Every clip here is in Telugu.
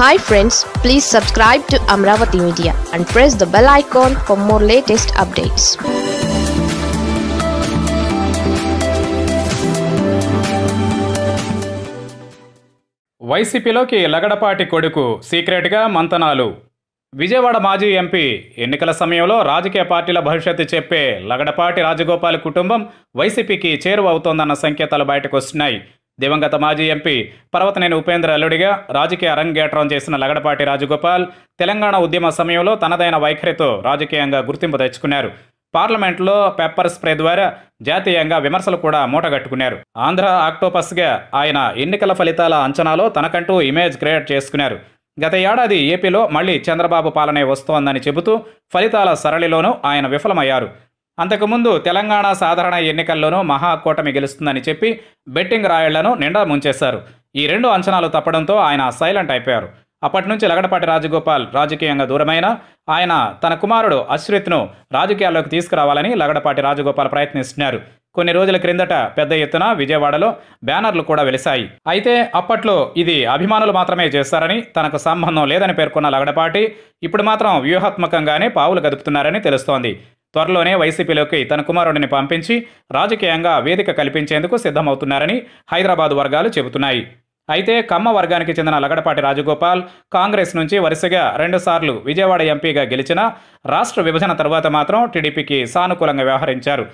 hi friends please subscribe to Amaravati media and press the bell icon for more latest updates వైసీపీలోకి లగడపాటి కొడుకు సీక్రెట్గా మంతనాలు విజయవాడ మాజీ ఎంపీ ఎన్నికల సమయంలో రాజకీయ పార్టీల భవిష్యత్తు చెప్పే లగడపాటి రాజగోపాల్ కుటుంబం వైసీపీకి చేరువవుతోందన్న సంకేతాలు బయటకు వస్తున్నాయి దివంగత మాజీ ఎంపీ పర్వతనేని ఉపేంద్ర అల్లుడిగా రాజకీయ అరంగేట్రం చేసిన లగడపాటి రాజగోపాల్ తెలంగాణ ఉద్యమ సమయంలో తనదైన వైఖరితో రాజకీయంగా గుర్తింపు తెచ్చుకున్నారు పార్లమెంట్లో పెప్పర్ స్ప్రే ద్వారా జాతీయంగా విమర్శలు కూడా మూటగట్టుకున్నారు ఆంధ్ర ఆక్టోపస్గా ఆయన ఎన్నికల ఫలితాల అంచనాలో తనకంటూ ఇమేజ్ క్రియేట్ చేసుకున్నారు గత ఏడాది ఏపీలో మళ్లీ చంద్రబాబు పాలనే వస్తోందని చెబుతూ ఫలితాల సరళిలోనూ ఆయన విఫలమయ్యారు అంతకుముందు తెలంగాణ సాధారణ ఎన్నికల్లోనూ మహాకూటమి గెలుస్తుందని చెప్పి బెట్టింగ్ రాయళ్లను నిండా ముంచేశారు ఈ రెండు అంచనాలు తప్పడంతో ఆయన సైలెంట్ అయిపోయారు అప్పటి నుంచి లగడపాటి రాజగోపాల్ రాజకీయంగా దూరమైన ఆయన తన కుమారుడు అశ్రిత్ను రాజకీయాల్లోకి తీసుకురావాలని లగడపాటి రాజగోపాల్ ప్రయత్నిస్తున్నారు కొన్ని రోజుల క్రిందట పెద్ద ఎత్తున విజయవాడలో బ్యానర్లు కూడా వెలిశాయి అయితే అప్పట్లో ఇది అభిమానులు మాత్రమే చేస్తారని తనకు సంబంధం లేదని పేర్కొన్న లగడపాటి ఇప్పుడు మాత్రం వ్యూహాత్మకంగానే పావులు కదుపుతున్నారని తెలుస్తోంది త్వరలోనే వైసీపీలోకి తన కుమారుడిని పంపించి రాజకీయంగా వేదిక కల్పించేందుకు సిద్ధమవుతున్నారని హైదరాబాద్ వర్గాలు చెబుతున్నాయి అయితే కమ్మ వర్గానికి చెందిన లగడపాటి రాజగోపాల్ కాంగ్రెస్ నుంచి వరుసగా రెండుసార్లు విజయవాడ ఎంపీగా గెలిచిన రాష్ట్ర విభజన తర్వాత మాత్రం టీడీపీకి సానుకూలంగా వ్యవహరించారు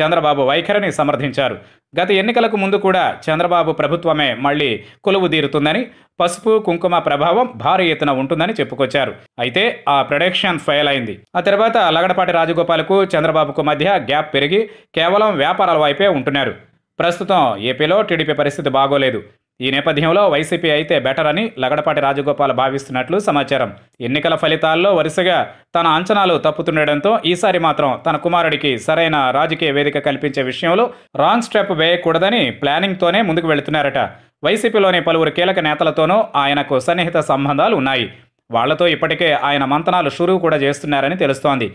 చంద్రబాబు వైఖరిని సమర్థించారు గత ఎన్నికలకు ముందు కూడా చంద్రబాబు ప్రభుత్వమే మళ్లీ కొలువు తీరుతుందని పసుపు కుంకుమ ప్రభావం భారీ ఎత్తున ఉంటుందని చెప్పుకొచ్చారు అయితే ఆ ప్రొడక్షన్ ఫెయిల్ అయింది ఆ తర్వాత లగడపాటి రాజగోపాలకు చంద్రబాబుకు మధ్య గ్యాప్ పెరిగి కేవలం వ్యాపారాల వైపే ఉంటున్నారు ప్రస్తుతం ఏపీలో టీడీపీ పరిస్థితి బాగోలేదు ఈ నేపథ్యంలో వైసీపీ అయితే బెటర్ అని లగడపాటి రాజగోపాల్ భావిస్తున్నట్లు సమాచారం ఎన్నికల ఫలితాల్లో వరుసగా తన అంచనాలు తప్పుతుండడంతో ఈసారి మాత్రం తన కుమారుడికి సరైన రాజకీయ వేదిక కల్పించే విషయంలో రాంగ్ స్టెప్ వేయకూడదని ప్లానింగ్తోనే ముందుకు వెళుతున్నారట వైసీపీలోని పలువురు కీలక నేతలతోనూ ఆయనకు సన్నిహిత సంబంధాలు ఉన్నాయి వాళ్లతో ఇప్పటికే ఆయన మంతనాలు షురువు కూడా చేస్తున్నారని తెలుస్తోంది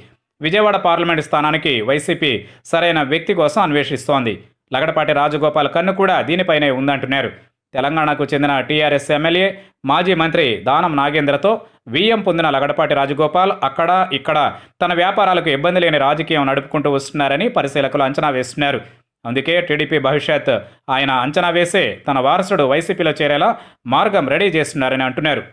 విజయవాడ పార్లమెంటు స్థానానికి వైసీపీ సరైన వ్యక్తి కోసం అన్వేషిస్తోంది లగడపాటి రాజగోపాల్ కన్ను కూడా దీనిపైనే ఉందంటున్నారు తెలంగాణకు చెందిన టీఆర్ఎస్ ఎమ్మెల్యే మాజీ మంత్రి దానం నాగేంద్రతో వియ్యం పొందిన లగడపాటి రాజగోపాల్ అక్కడ ఇక్కడ తన వ్యాపారాలకు ఇబ్బంది లేని రాజకీయం నడుపుకుంటూ వస్తున్నారని పరిశీలకులు అంచనా వేస్తున్నారు అందుకే టీడీపీ భవిష్యత్ ఆయన అంచనా వేసే తన వారసుడు వైసీపీలో చేరేలా మార్గం రెడీ చేస్తున్నారని అంటున్నారు